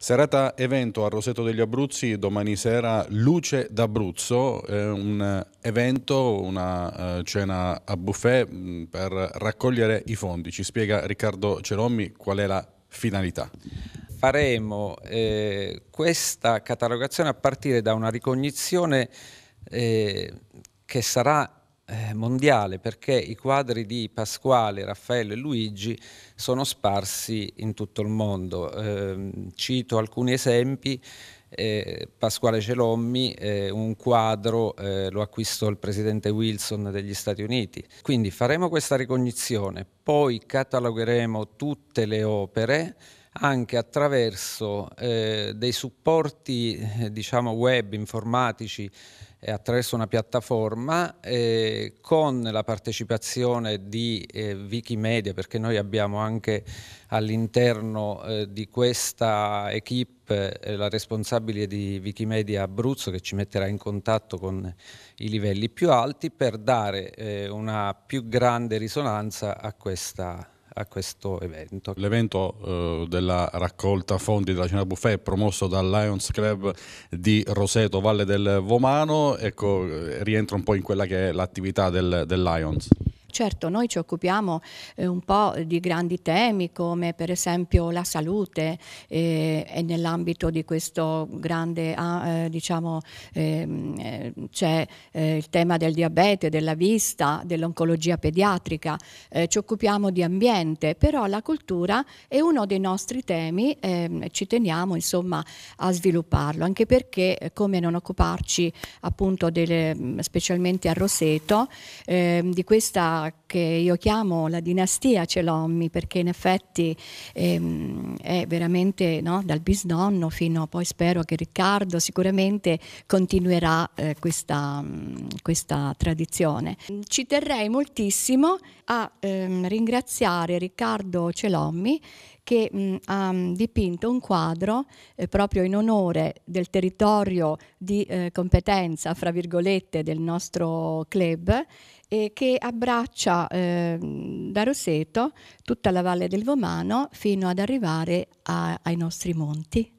Serata evento a Roseto degli Abruzzi, domani sera Luce d'Abruzzo, eh, un evento, una eh, cena a buffet mm, per raccogliere i fondi. Ci spiega Riccardo Cerommi qual è la finalità. Faremo eh, questa catalogazione a partire da una ricognizione eh, che sarà eh, mondiale perché i quadri di Pasquale, Raffaello e Luigi sono sparsi in tutto il mondo. Eh, cito alcuni esempi. Eh, Pasquale Celommi, eh, un quadro eh, lo acquistò il presidente Wilson degli Stati Uniti. Quindi faremo questa ricognizione, poi catalogheremo tutte le opere anche attraverso eh, dei supporti eh, diciamo web informatici e eh, attraverso una piattaforma eh, con la partecipazione di Wikimedia perché noi abbiamo anche all'interno di questa equip la responsabile di Wikimedia Abruzzo che ci metterà in contatto con i livelli più alti per dare una più grande risonanza a questa a questo evento. L'evento eh, della raccolta fondi della cena buffet è promosso dal Lions Club di Roseto, Valle del Vomano, ecco, eh, rientra un po' in quella che è l'attività del, del Lions. Certo, noi ci occupiamo eh, un po' di grandi temi come per esempio la salute eh, e nell'ambito di questo grande, ah, eh, diciamo, ehm, eh, c'è eh, il tema del diabete, della vista, dell'oncologia pediatrica, eh, ci occupiamo di ambiente, però la cultura è uno dei nostri temi, ehm, ci teniamo insomma a svilupparlo, anche perché come non occuparci appunto delle, mm, specialmente a Roseto ehm, di questa che io chiamo la dinastia Celommi, perché in effetti ehm, è veramente no, dal bisnonno fino a poi spero che Riccardo sicuramente continuerà eh, questa, mm, questa, tradizione. Ci terrei moltissimo a ehm, ringraziare Riccardo Celommi che mh, mm, ha dipinto un quadro eh, proprio in onore del territorio di eh, competenza, fra virgolette, del nostro club eh, che abbraccia eh, da Roseto tutta la valle del Vomano fino ad arrivare a, ai nostri monti.